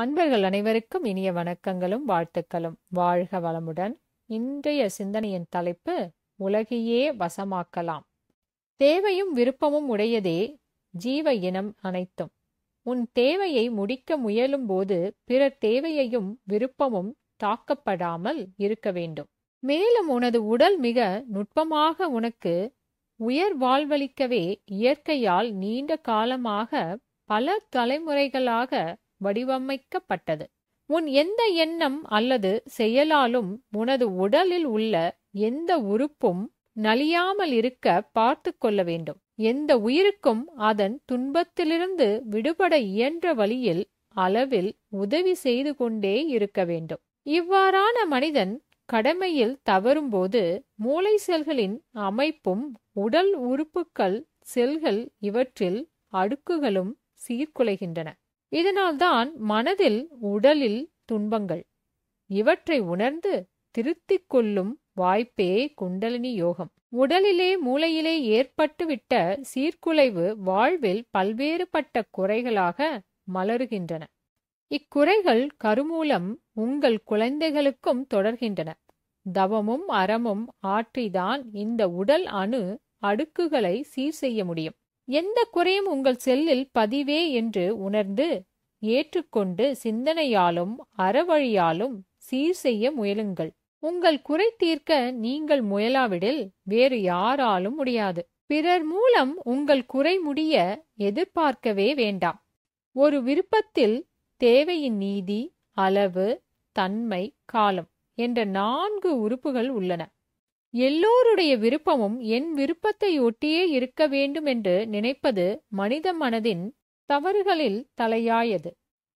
அன்பர்கள் அனைவருக்கும் இனிய வணக்கங்களும் வாழ்த்துக்களும் வாழ்க வளமுடன் இன்றைய சிந்தனையின் தலைப்பு உலகையே வசமாக்கலாம் தேவையும் விருப்பமும் உடையதே ஜீவ இனம் அனைத்தும் உன் தேவையை முடிக்க முயலும் போது பிறர் தேவையையும் விருப்பமும் தாக்கப்படாமல் இருக்க வேண்டும் மேலும் உனது உடல் மிக நுட்பமாக உனக்கு உயர் வாழ்வளிக்கவே இயற்கையால் நீண்ட காலமாக பல தலைமுறைகளாக வடிவமைக்கப்பட்டது உன் எந்த எண்ணம் அல்லது செயலாலும் உனது உடலில் உள்ள எந்த உறுப்பும் நலியாமல் இருக்க பார்த்து கொள்ள வேண்டும் எந்த உயிருக்கும் அதன் துன்பத்திலிருந்து விடுபட இயன்ற வழியில் அளவில் உதவி செய்து கொண்டே இருக்க வேண்டும் இவ்வாறான மனிதன் கடமையில் தவறும்போது மூளை செல்களின் அமைப்பும் உடல் உறுப்புக்கள் செல்கள் இவற்றில் அடுக்குகளும் சீர்குலைகின்றன இதனால்தான் மனதில் உடலில் துன்பங்கள் இவற்றை உணர்ந்து திருத்திக் கொள்ளும் வாய்ப்பே குண்டலினி யோகம் உடலிலே மூளையிலே ஏற்பட்டுவிட்ட சீர்குலைவு வாழ்வில் பல்வேறுபட்ட குறைகளாக மலருகின்றன இக்குறைகள் கருமூலம் உங்கள் குழந்தைகளுக்கும் தொடர்கின்றன தவமும் அறமும் ஆற்றிதான் இந்த உடல் அணு அடுக்குகளை சீர் செய்ய முடியும் எந்த குறையும் உங்கள் செல்லில் பதிவே என்று உணர்ந்து ஏற்றுக்கொண்டு சிந்தனையாலும் அறவழியாலும் சீர் செய்ய முயலுங்கள் உங்கள் குறை தீர்க்க நீங்கள் முயலாவிடில் வேறு யாராலும் முடியாது பிறர் மூலம் உங்கள் குறை முடிய எதிர்பார்க்கவே வேண்டாம் ஒரு விருப்பத்தில் தேவையின் நீதி அளவு தன்மை காலம் என்ற நான்கு உறுப்புகள் உள்ளன எல்லோருடைய விருப்பமும் என் விருப்பத்தை ஒட்டியே இருக்க வேண்டும் என்று நினைப்பது மனித மனதின் தவறுகளில் தலையாயது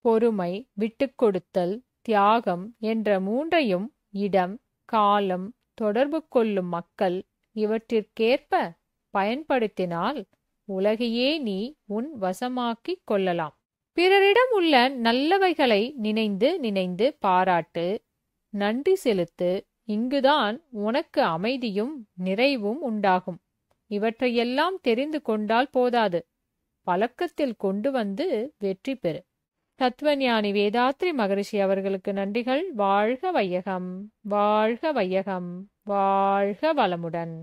பொறுமை விட்டுக்கொடுத்தல் தியாகம் என்ற மூன்றையும் இடம் காலம் தொடர்பு கொள்ளும் மக்கள் இவற்றிற்கேற்ப பயன்படுத்தினால் உலகையே நீ உன் வசமாக்கிக் கொள்ளலாம் பிறரிடம் உள்ள நல்லவைகளை நினைந்து நினைந்து பாராட்டு நன்றி செலுத்து இங்குதான் உனக்கு அமைதியும் நிறைவும் உண்டாகும் இவற்றையெல்லாம் தெரிந்து கொண்டால் போதாது பழக்கத்தில் கொண்டு வந்து வெற்றி பெறு தத்துவஞானி வேதாத்ரி மகரிஷி அவர்களுக்கு நன்றிகள் வாழ்க வையகம் வாழ்க வையகம் வாழ்க வளமுடன்